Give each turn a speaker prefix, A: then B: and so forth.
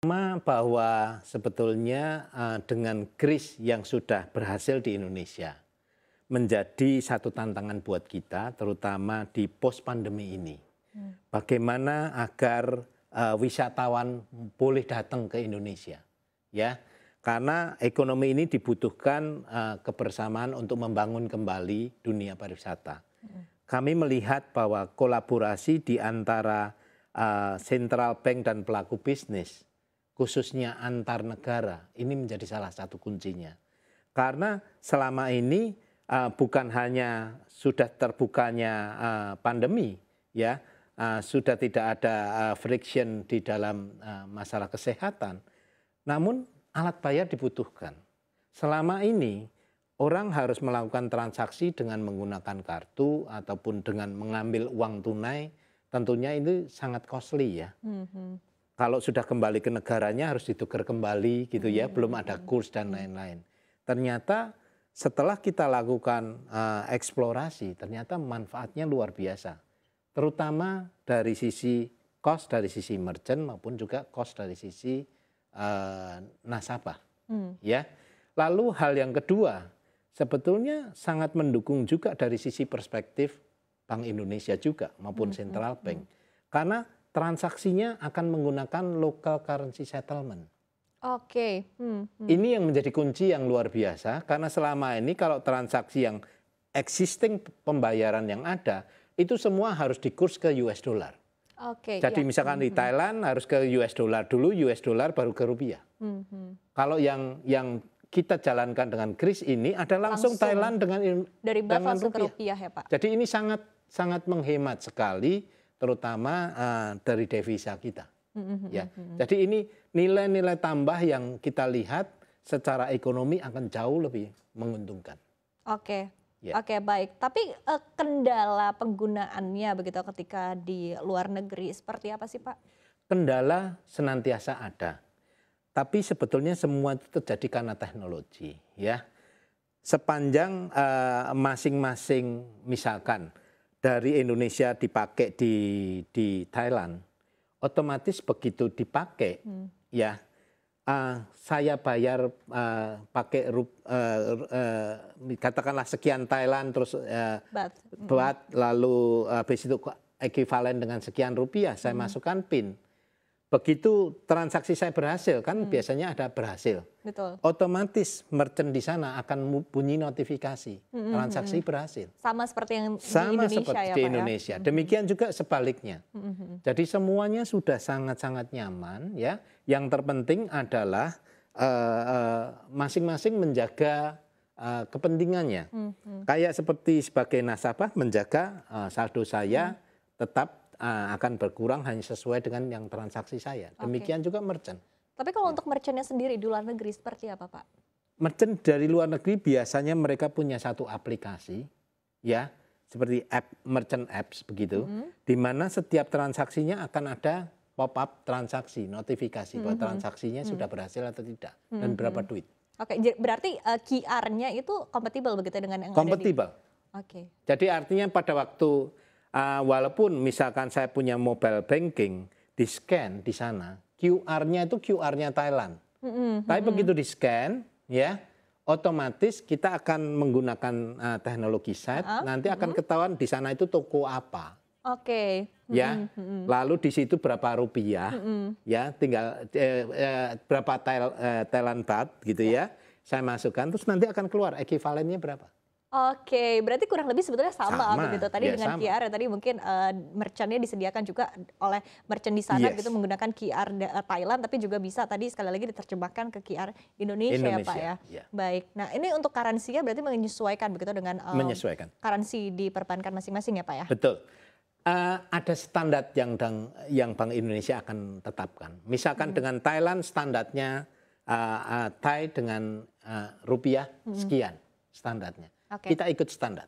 A: Pertama bahwa sebetulnya uh, dengan kris yang sudah berhasil di Indonesia menjadi satu tantangan buat kita terutama di pos pandemi ini. Hmm. Bagaimana agar uh, wisatawan boleh datang ke Indonesia ya? Karena ekonomi ini dibutuhkan uh, kebersamaan untuk membangun kembali dunia pariwisata. Hmm. Kami melihat bahwa kolaborasi di antara uh, central bank dan pelaku bisnis khususnya antar negara ini menjadi salah satu kuncinya. Karena selama ini uh, bukan hanya sudah terbukanya uh, pandemi ya, uh, sudah tidak ada uh, friction di dalam uh, masalah kesehatan, namun alat bayar dibutuhkan. Selama ini orang harus melakukan transaksi dengan menggunakan kartu ataupun dengan mengambil uang tunai tentunya ini sangat costly ya.
B: Mm -hmm
A: kalau sudah kembali ke negaranya harus ditukar kembali gitu ya, hmm. belum ada kurs dan lain-lain. Ternyata setelah kita lakukan uh, eksplorasi, ternyata manfaatnya luar biasa. Terutama dari sisi cost dari sisi merchant maupun juga cost dari sisi uh, nasabah. Hmm. Ya. Lalu hal yang kedua, sebetulnya sangat mendukung juga dari sisi perspektif Bank Indonesia juga maupun hmm. Central hmm, Bank. Hmm. Karena transaksinya akan menggunakan local currency settlement.
B: Oke. Okay. Hmm, hmm. Ini
A: yang menjadi kunci yang luar biasa karena selama ini kalau transaksi yang existing pembayaran yang ada itu semua harus dikurs ke US dollar. Oke. Okay, Jadi ya. misalkan hmm, di hmm. Thailand harus ke US dollar dulu, US dollar baru ke rupiah.
B: Hmm, hmm,
A: Kalau yang yang kita jalankan dengan kris ini ada langsung, langsung Thailand dengan
B: dari dengan rupiah. rupiah ya Pak.
A: Jadi ini sangat sangat menghemat sekali terutama uh, dari devisa kita. Hmm, hmm, hmm, ya, jadi ini nilai-nilai tambah yang kita lihat secara ekonomi akan jauh lebih menguntungkan. Oke, Yeah.
B: Oke okay, baik, tapi uh, kendala penggunaannya begitu ketika di luar negeri seperti apa sih Pak?
A: Kendala senantiasa ada, tapi sebetulnya semua itu terjadi karena teknologi ya. Sepanjang masing uh, eh, masing -masing, misalkan dari Indonesia dipakai di di Thailand, otomatis begitu dipakai, hmm. ya uh, saya bayar uh, pakai rup, uh, uh, katakanlah sekian Thailand terus uh, buat hmm. lalu habis itu ekuivalen dengan sekian rupiah saya hmm. masukkan pin begitu transaksi saya berhasil kan hmm. biasanya ada berhasil. Betul. Otomatis merchant di sana akan bunyi notifikasi hmm, hmm transaksi hmm, hmm. berhasil.
B: Sama seperti yang di Indonesia seperti ya, ya? Indonesia.
A: Ya? Demikian juga sebaliknya. Hmm. Jadi semuanya sudah sangat-sangat nyaman ya. Yang terpenting adalah eh, eh, masing-masing uh, uh, menjaga uh, kepentingannya. Hmm. Kayak seperti sebagai nasabah menjaga uh, saldo saya hmm. tetap Eh, akan berkurang hanya sesuai dengan yang transaksi saya. Demikian okay. juga merchant.
B: Tapi kalau untuk merchantnya sendiri di luar negeri seperti apa Pak?
A: Merchant dari luar negeri biasanya mereka punya satu aplikasi ya seperti app merchant apps begitu, mm -hmm. di mana setiap transaksinya akan ada pop up transaksi notifikasi mm -hmm. bahwa mhm. transaksinya mm -hmm. sudah mhm. berhasil atau tidak mm -hmm. dan mhm. berapa duit.
B: Oke, okay, berarti uh, eh, QR-nya itu kompatibel begitu dengan yang kompatibel. Di... Oke. Okay.
A: Jadi artinya pada waktu uh, walaupun misalkan saya punya mobile banking, di scan di sana, QR-nya itu QR-nya Thailand. Mm -hmm. Tapi begitu di scan, ya otomatis kita akan menggunakan uh, teknologi set. Uh -huh. Nanti akan ketahuan di sana itu toko apa.
B: Oke. Okay. Ya, mm -hmm.
A: lalu di situ berapa rupiah, mm -hmm. ya, tinggal eh, eh, berapa tel, eh, telan bat gitu yeah. ya, saya masukkan, terus nanti akan keluar ekivalennya berapa.
B: Oke, berarti kurang lebih sebetulnya sama, sama. begitu. Tadi ya, dengan sama. QR ya, tadi mungkin uh, merchantnya disediakan juga oleh merchant di sana yes. gitu menggunakan QR eh, Thailand, tapi juga bisa tadi sekali lagi diterjemahkan ke QR Indonesia, Indonesia. ya Pak ya. ya. Baik. Nah ini untuk karansinya berarti menyesuaikan begitu dengan um, menyesuaikan karansi di perbankan masing-masing ya Pak ya.
A: Betul. Uh, ada standar yang yang Bank Indonesia akan tetapkan. Misalkan hmm. dengan Thailand standarnya uh, uh, Thai dengan uh, rupiah hmm. sekian
B: standarnya kita ikut standar